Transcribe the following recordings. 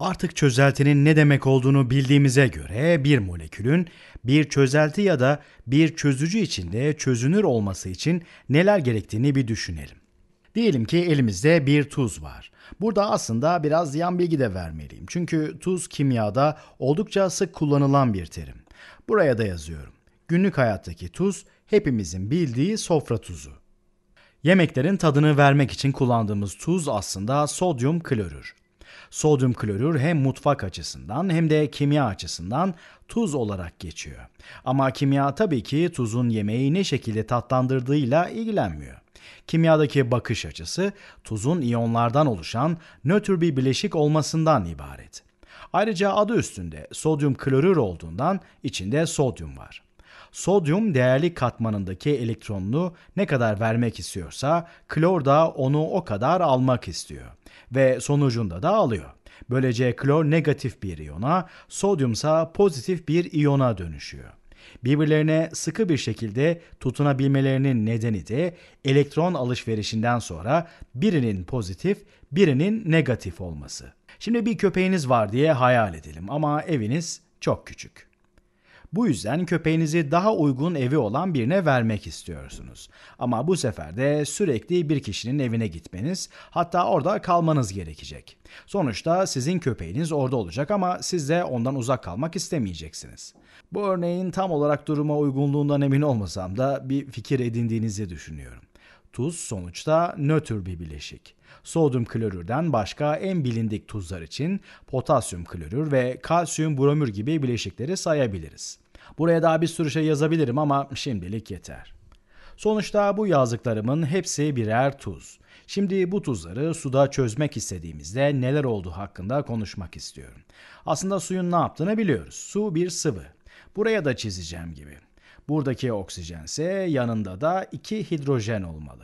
Artık çözeltinin ne demek olduğunu bildiğimize göre bir molekülün bir çözelti ya da bir çözücü içinde çözünür olması için neler gerektiğini bir düşünelim. Diyelim ki elimizde bir tuz var. Burada aslında biraz yan bilgi de vermeliyim. Çünkü tuz kimyada oldukça sık kullanılan bir terim. Buraya da yazıyorum. Günlük hayattaki tuz hepimizin bildiği sofra tuzu. Yemeklerin tadını vermek için kullandığımız tuz aslında sodyum klorür. Sodyum klorür hem mutfak açısından hem de kimya açısından tuz olarak geçiyor. Ama kimya tabii ki tuzun yemeği ne şekilde tatlandırdığıyla ilgilenmiyor. Kimyadaki bakış açısı tuzun iyonlardan oluşan nötr bir bileşik olmasından ibaret. Ayrıca adı üstünde sodyum klorür olduğundan içinde sodyum var. Sodyum değerli katmanındaki elektronunu ne kadar vermek istiyorsa klor da onu o kadar almak istiyor ve sonucunda da alıyor. Böylece klor negatif bir iyona, sodyumsa pozitif bir iyona dönüşüyor. Birbirlerine sıkı bir şekilde tutunabilmelerinin nedeni de elektron alışverişinden sonra birinin pozitif, birinin negatif olması. Şimdi bir köpeğiniz var diye hayal edelim ama eviniz çok küçük. Bu yüzden köpeğinizi daha uygun evi olan birine vermek istiyorsunuz. Ama bu sefer de sürekli bir kişinin evine gitmeniz, hatta orada kalmanız gerekecek. Sonuçta sizin köpeğiniz orada olacak ama siz de ondan uzak kalmak istemeyeceksiniz. Bu örneğin tam olarak duruma uygunluğundan emin olmasam da bir fikir edindiğinizi düşünüyorum. Tuz sonuçta nötr bir bileşik. Sodyum klorürden başka en bilindik tuzlar için potasyum klorür ve kalsiyum bromür gibi bileşikleri sayabiliriz. Buraya daha bir sürü şey yazabilirim ama şimdilik yeter. Sonuçta bu yazdıklarımın hepsi birer tuz. Şimdi bu tuzları suda çözmek istediğimizde neler olduğu hakkında konuşmak istiyorum. Aslında suyun ne yaptığını biliyoruz. Su bir sıvı. Buraya da çizeceğim gibi. Buradaki oksijense yanında da iki hidrojen olmalı.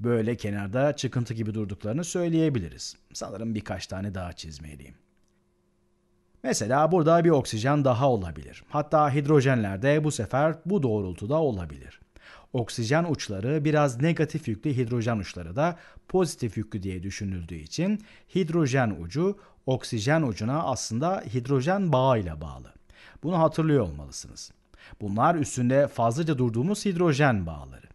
Böyle kenarda çıkıntı gibi durduklarını söyleyebiliriz. Sanırım birkaç tane daha çizmeliyim. Mesela burada bir oksijen daha olabilir. Hatta hidrojenler de bu sefer bu doğrultuda olabilir. Oksijen uçları biraz negatif yüklü hidrojen uçları da pozitif yüklü diye düşünüldüğü için hidrojen ucu oksijen ucuna aslında hidrojen bağıyla bağlı. Bunu hatırlıyor olmalısınız. Bunlar üstünde fazlaca durduğumuz hidrojen bağları.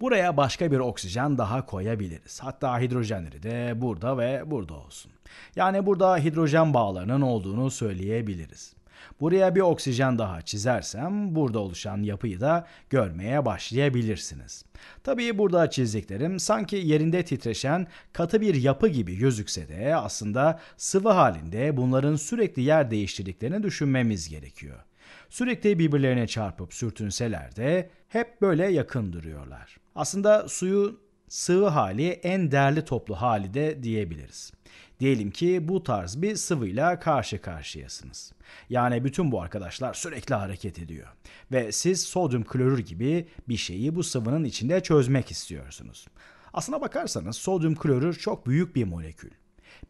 Buraya başka bir oksijen daha koyabiliriz. Hatta hidrojenleri de burada ve burada olsun. Yani burada hidrojen bağlarının olduğunu söyleyebiliriz. Buraya bir oksijen daha çizersem burada oluşan yapıyı da görmeye başlayabilirsiniz. Tabii burada çizdiklerim sanki yerinde titreşen katı bir yapı gibi gözükse de aslında sıvı halinde bunların sürekli yer değiştirdiklerini düşünmemiz gerekiyor sürekli birbirlerine çarpıp sürtünseler de hep böyle yakın duruyorlar. Aslında suyun sıvı hali en değerli toplu hali de diyebiliriz. Diyelim ki bu tarz bir sıvıyla karşı karşıyasınız. Yani bütün bu arkadaşlar sürekli hareket ediyor. Ve siz sodyum klorür gibi bir şeyi bu sıvının içinde çözmek istiyorsunuz. Aslına bakarsanız sodyum klorür çok büyük bir molekül.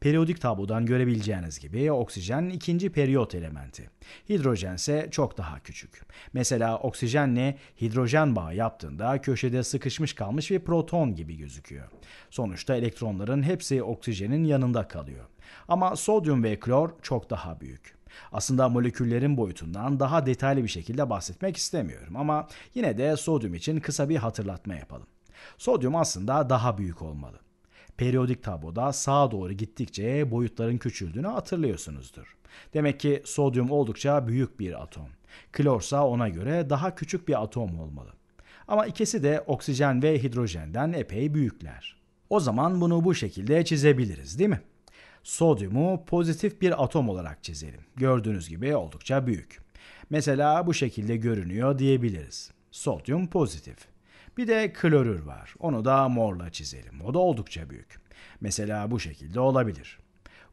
Periyodik tablodan görebileceğiniz gibi oksijen ikinci periyot elementi. Hidrojen ise çok daha küçük. Mesela oksijenle hidrojen bağı yaptığında köşede sıkışmış kalmış bir proton gibi gözüküyor. Sonuçta elektronların hepsi oksijenin yanında kalıyor. Ama sodyum ve klor çok daha büyük. Aslında moleküllerin boyutundan daha detaylı bir şekilde bahsetmek istemiyorum ama yine de sodyum için kısa bir hatırlatma yapalım. Sodyum aslında daha büyük olmalı periyodik taboda sağa doğru gittikçe boyutların küçüldüğünü hatırlıyorsunuzdur. Demek ki sodyum oldukça büyük bir atom. Klorsa ona göre daha küçük bir atom olmalı. Ama ikisi de oksijen ve hidrojenden epey büyükler. O zaman bunu bu şekilde çizebiliriz değil mi? Sodyumu pozitif bir atom olarak çizelim. Gördüğünüz gibi oldukça büyük. Mesela bu şekilde görünüyor diyebiliriz. Sodyum pozitif. Bir de klorür var. Onu da morla çizelim. O da oldukça büyük. Mesela bu şekilde olabilir.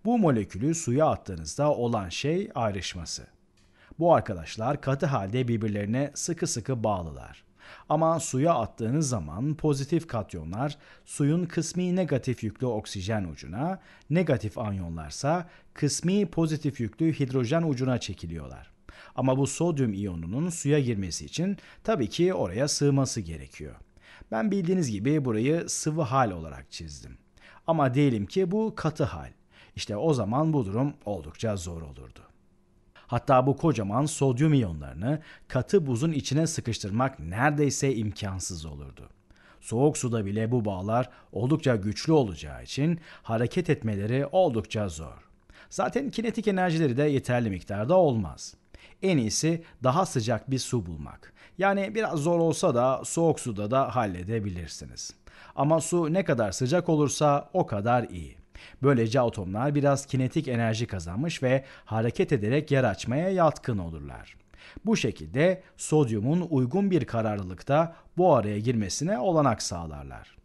Bu molekülü suya attığınızda olan şey ayrışması. Bu arkadaşlar katı halde birbirlerine sıkı sıkı bağlılar. Ama suya attığınız zaman pozitif katyonlar suyun kısmi negatif yüklü oksijen ucuna, negatif anyonlarsa kısmi pozitif yüklü hidrojen ucuna çekiliyorlar. Ama bu sodyum iyonunun suya girmesi için tabii ki oraya sığması gerekiyor. Ben bildiğiniz gibi burayı sıvı hal olarak çizdim. Ama diyelim ki bu katı hal. İşte o zaman bu durum oldukça zor olurdu. Hatta bu kocaman sodyum iyonlarını katı buzun içine sıkıştırmak neredeyse imkansız olurdu. Soğuk suda bile bu bağlar oldukça güçlü olacağı için hareket etmeleri oldukça zor. Zaten kinetik enerjileri de yeterli miktarda olmaz. En iyisi daha sıcak bir su bulmak. Yani biraz zor olsa da soğuk suda da halledebilirsiniz. Ama su ne kadar sıcak olursa o kadar iyi. Böylece atomlar biraz kinetik enerji kazanmış ve hareket ederek yer açmaya yatkın olurlar. Bu şekilde sodyumun uygun bir kararlılıkta bu araya girmesine olanak sağlarlar.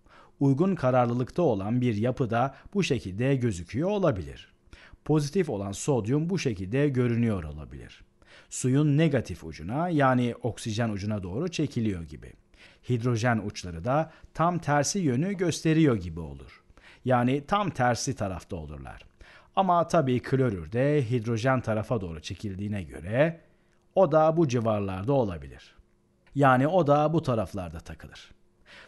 Uygun kararlılıkta olan bir yapı da bu şekilde gözüküyor olabilir. Pozitif olan sodyum bu şekilde görünüyor olabilir suyun negatif ucuna yani oksijen ucuna doğru çekiliyor gibi. Hidrojen uçları da tam tersi yönü gösteriyor gibi olur. Yani tam tersi tarafta olurlar. Ama tabii klorür de hidrojen tarafa doğru çekildiğine göre o da bu civarlarda olabilir. Yani o da bu taraflarda takılır.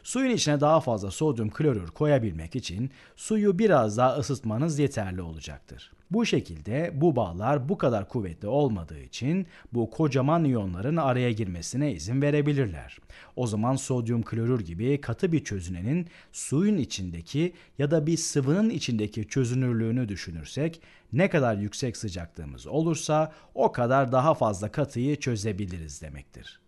Suyun içine daha fazla sodyum klorür koyabilmek için suyu biraz daha ısıtmanız yeterli olacaktır. Bu şekilde bu bağlar bu kadar kuvvetli olmadığı için bu kocaman iyonların araya girmesine izin verebilirler. O zaman sodyum klorür gibi katı bir çözünenin suyun içindeki ya da bir sıvının içindeki çözünürlüğünü düşünürsek ne kadar yüksek sıcaklığımız olursa o kadar daha fazla katıyı çözebiliriz demektir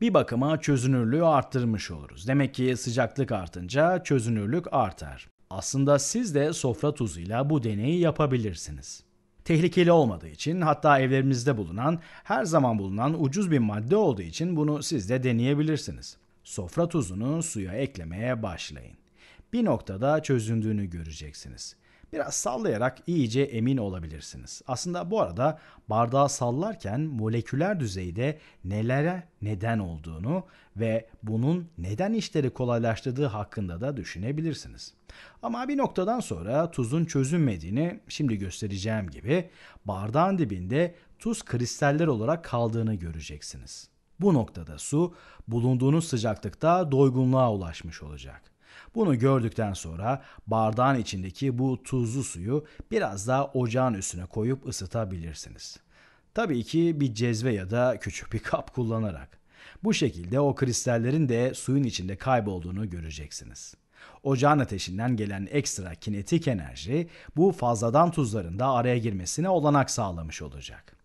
bir bakıma çözünürlüğü arttırmış oluruz. Demek ki sıcaklık artınca çözünürlük artar. Aslında siz de sofra tuzuyla bu deneyi yapabilirsiniz. Tehlikeli olmadığı için hatta evlerimizde bulunan, her zaman bulunan ucuz bir madde olduğu için bunu siz de deneyebilirsiniz. Sofra tuzunu suya eklemeye başlayın. Bir noktada çözündüğünü göreceksiniz biraz sallayarak iyice emin olabilirsiniz. Aslında bu arada bardağı sallarken moleküler düzeyde nelere neden olduğunu ve bunun neden işleri kolaylaştırdığı hakkında da düşünebilirsiniz. Ama bir noktadan sonra tuzun çözünmediğini şimdi göstereceğim gibi bardağın dibinde tuz kristaller olarak kaldığını göreceksiniz. Bu noktada su bulunduğunuz sıcaklıkta doygunluğa ulaşmış olacak. Bunu gördükten sonra bardağın içindeki bu tuzlu suyu biraz daha ocağın üstüne koyup ısıtabilirsiniz. Tabii ki bir cezve ya da küçük bir kap kullanarak. Bu şekilde o kristallerin de suyun içinde kaybolduğunu göreceksiniz. Ocağın ateşinden gelen ekstra kinetik enerji bu fazladan tuzların da araya girmesine olanak sağlamış olacak.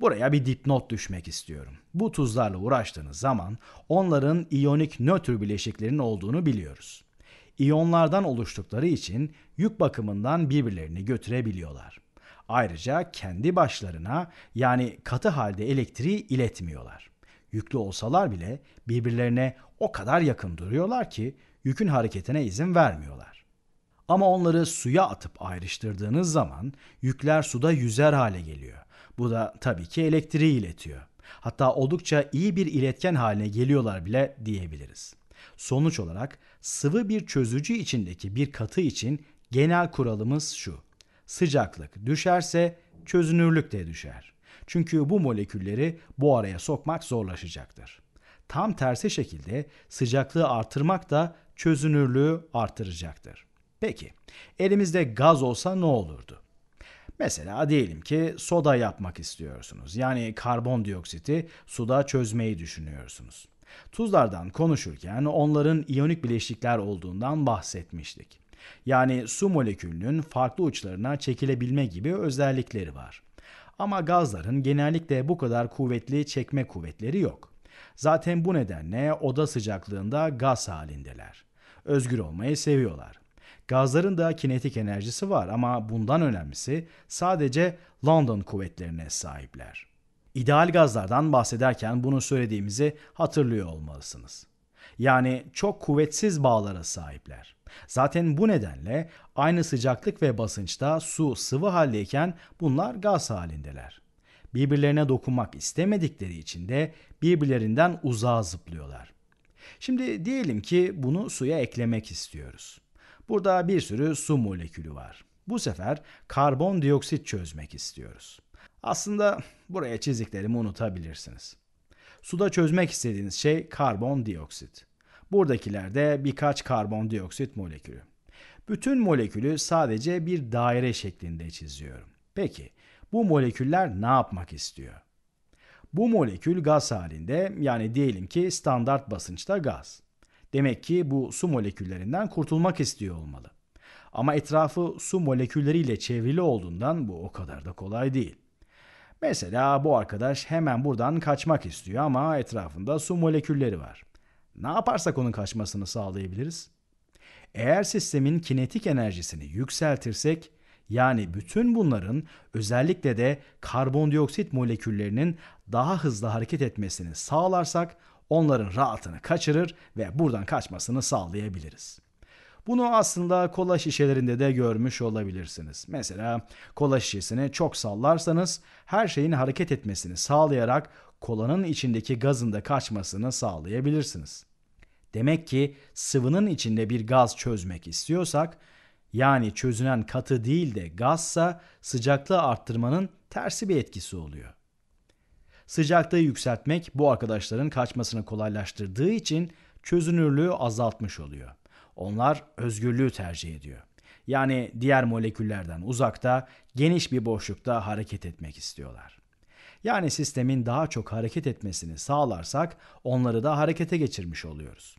Buraya bir dipnot düşmek istiyorum. Bu tuzlarla uğraştığınız zaman onların iyonik nötr bileşiklerinin olduğunu biliyoruz iyonlardan oluştukları için yük bakımından birbirlerini götürebiliyorlar. Ayrıca kendi başlarına yani katı halde elektriği iletmiyorlar. Yüklü olsalar bile birbirlerine o kadar yakın duruyorlar ki yükün hareketine izin vermiyorlar. Ama onları suya atıp ayrıştırdığınız zaman yükler suda yüzer hale geliyor. Bu da tabii ki elektriği iletiyor. Hatta oldukça iyi bir iletken haline geliyorlar bile diyebiliriz. Sonuç olarak sıvı bir çözücü içindeki bir katı için genel kuralımız şu. Sıcaklık düşerse çözünürlük de düşer. Çünkü bu molekülleri bu araya sokmak zorlaşacaktır. Tam tersi şekilde sıcaklığı artırmak da çözünürlüğü artıracaktır. Peki elimizde gaz olsa ne olurdu? Mesela diyelim ki soda yapmak istiyorsunuz. Yani karbondioksiti suda çözmeyi düşünüyorsunuz. Tuzlardan konuşurken onların iyonik bileşikler olduğundan bahsetmiştik. Yani su molekülünün farklı uçlarına çekilebilme gibi özellikleri var. Ama gazların genellikle bu kadar kuvvetli çekme kuvvetleri yok. Zaten bu nedenle oda sıcaklığında gaz halindeler. Özgür olmayı seviyorlar. Gazların da kinetik enerjisi var ama bundan önemlisi sadece London kuvvetlerine sahipler. İdeal gazlardan bahsederken bunu söylediğimizi hatırlıyor olmalısınız. Yani çok kuvvetsiz bağlara sahipler. Zaten bu nedenle aynı sıcaklık ve basınçta su sıvı haldeyken bunlar gaz halindeler. Birbirlerine dokunmak istemedikleri için de birbirlerinden uzağa zıplıyorlar. Şimdi diyelim ki bunu suya eklemek istiyoruz. Burada bir sürü su molekülü var. Bu sefer karbondioksit çözmek istiyoruz. Aslında buraya çizdiklerimi unutabilirsiniz. Suda çözmek istediğiniz şey karbondioksit. Buradakilerde birkaç karbondioksit molekülü. Bütün molekülü sadece bir daire şeklinde çiziyorum. Peki bu moleküller ne yapmak istiyor? Bu molekül gaz halinde yani diyelim ki standart basınçta gaz. Demek ki bu su moleküllerinden kurtulmak istiyor olmalı. Ama etrafı su molekülleriyle çevrili olduğundan bu o kadar da kolay değil. Mesela bu arkadaş hemen buradan kaçmak istiyor ama etrafında su molekülleri var. Ne yaparsak onun kaçmasını sağlayabiliriz? Eğer sistemin kinetik enerjisini yükseltirsek, yani bütün bunların özellikle de karbondioksit moleküllerinin daha hızlı hareket etmesini sağlarsak onların rahatını kaçırır ve buradan kaçmasını sağlayabiliriz. Bunu aslında kola şişelerinde de görmüş olabilirsiniz. Mesela kola şişesini çok sallarsanız her şeyin hareket etmesini sağlayarak kolanın içindeki gazın da kaçmasını sağlayabilirsiniz. Demek ki sıvının içinde bir gaz çözmek istiyorsak yani çözünen katı değil de gazsa sıcaklığı arttırmanın tersi bir etkisi oluyor. Sıcaklığı yükseltmek bu arkadaşların kaçmasını kolaylaştırdığı için çözünürlüğü azaltmış oluyor. Onlar özgürlüğü tercih ediyor. Yani diğer moleküllerden uzakta, geniş bir boşlukta hareket etmek istiyorlar. Yani sistemin daha çok hareket etmesini sağlarsak onları da harekete geçirmiş oluyoruz.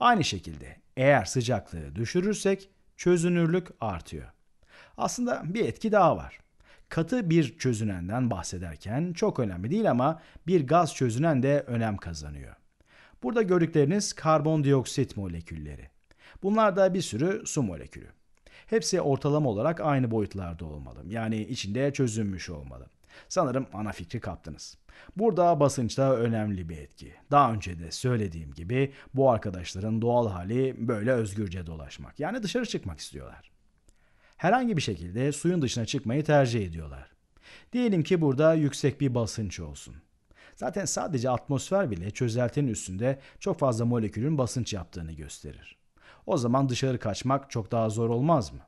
Aynı şekilde eğer sıcaklığı düşürürsek çözünürlük artıyor. Aslında bir etki daha var. Katı bir çözünenden bahsederken çok önemli değil ama bir gaz çözünen de önem kazanıyor. Burada gördükleriniz karbondioksit molekülleri. Bunlar da bir sürü su molekülü. Hepsi ortalama olarak aynı boyutlarda olmalı. Yani içinde çözünmüş olmalı. Sanırım ana fikri kaptınız. Burada basınçta önemli bir etki. Daha önce de söylediğim gibi bu arkadaşların doğal hali böyle özgürce dolaşmak. Yani dışarı çıkmak istiyorlar. Herhangi bir şekilde suyun dışına çıkmayı tercih ediyorlar. Diyelim ki burada yüksek bir basınç olsun. Zaten sadece atmosfer bile çözeltinin üstünde çok fazla molekülün basınç yaptığını gösterir. O zaman dışarı kaçmak çok daha zor olmaz mı?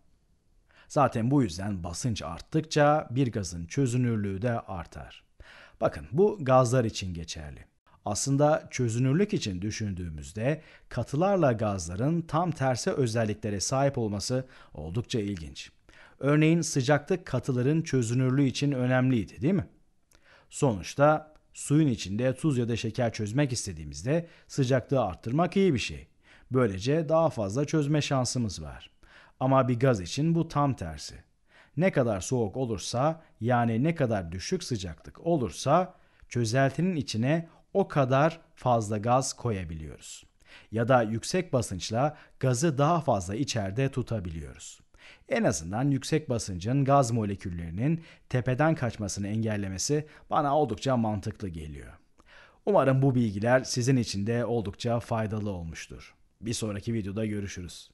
Zaten bu yüzden basınç arttıkça bir gazın çözünürlüğü de artar. Bakın bu gazlar için geçerli. Aslında çözünürlük için düşündüğümüzde katılarla gazların tam tersi özelliklere sahip olması oldukça ilginç. Örneğin sıcaklık katıların çözünürlüğü için önemliydi değil mi? Sonuçta suyun içinde tuz ya da şeker çözmek istediğimizde sıcaklığı arttırmak iyi bir şey. Böylece daha fazla çözme şansımız var. Ama bir gaz için bu tam tersi. Ne kadar soğuk olursa yani ne kadar düşük sıcaklık olursa çözeltinin içine o kadar fazla gaz koyabiliyoruz. Ya da yüksek basınçla gazı daha fazla içeride tutabiliyoruz. En azından yüksek basıncın gaz moleküllerinin tepeden kaçmasını engellemesi bana oldukça mantıklı geliyor. Umarım bu bilgiler sizin için de oldukça faydalı olmuştur. Bir sonraki videoda görüşürüz.